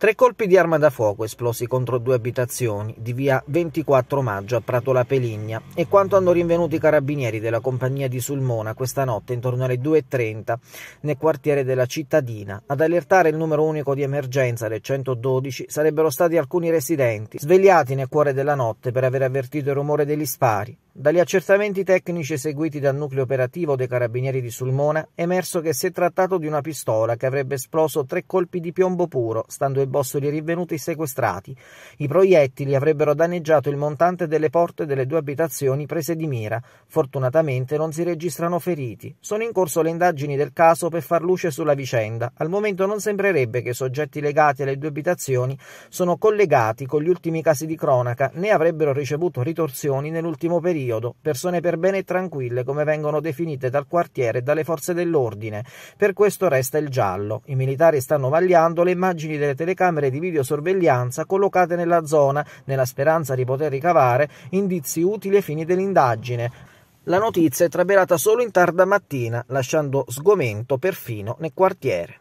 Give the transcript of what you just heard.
Tre colpi di arma da fuoco esplosi contro due abitazioni di via 24 maggio a Prato La Peligna e quanto hanno rinvenuto i carabinieri della compagnia di Sulmona questa notte intorno alle 2.30 nel quartiere della cittadina. Ad allertare il numero unico di emergenza del 112 sarebbero stati alcuni residenti svegliati nel cuore della notte per aver avvertito il rumore degli spari. Dagli accertamenti tecnici eseguiti dal nucleo operativo dei carabinieri di Sulmona è emerso che si è trattato di una pistola che avrebbe esploso tre colpi di piombo puro, stando ai bossoli rinvenuti sequestrati. I proiettili avrebbero danneggiato il montante delle porte delle due abitazioni prese di mira. Fortunatamente non si registrano feriti. Sono in corso le indagini del caso per far luce sulla vicenda. Al momento non sembrerebbe che i soggetti legati alle due abitazioni sono collegati con gli ultimi casi di cronaca né avrebbero ricevuto ritorsioni nell'ultimo periodo periodo, persone per bene e tranquille come vengono definite dal quartiere e dalle forze dell'ordine. Per questo resta il giallo. I militari stanno vagliando le immagini delle telecamere di videosorveglianza collocate nella zona, nella speranza di poter ricavare indizi utili ai fini dell'indagine. La notizia è trapelata solo in tarda mattina, lasciando sgomento perfino nel quartiere.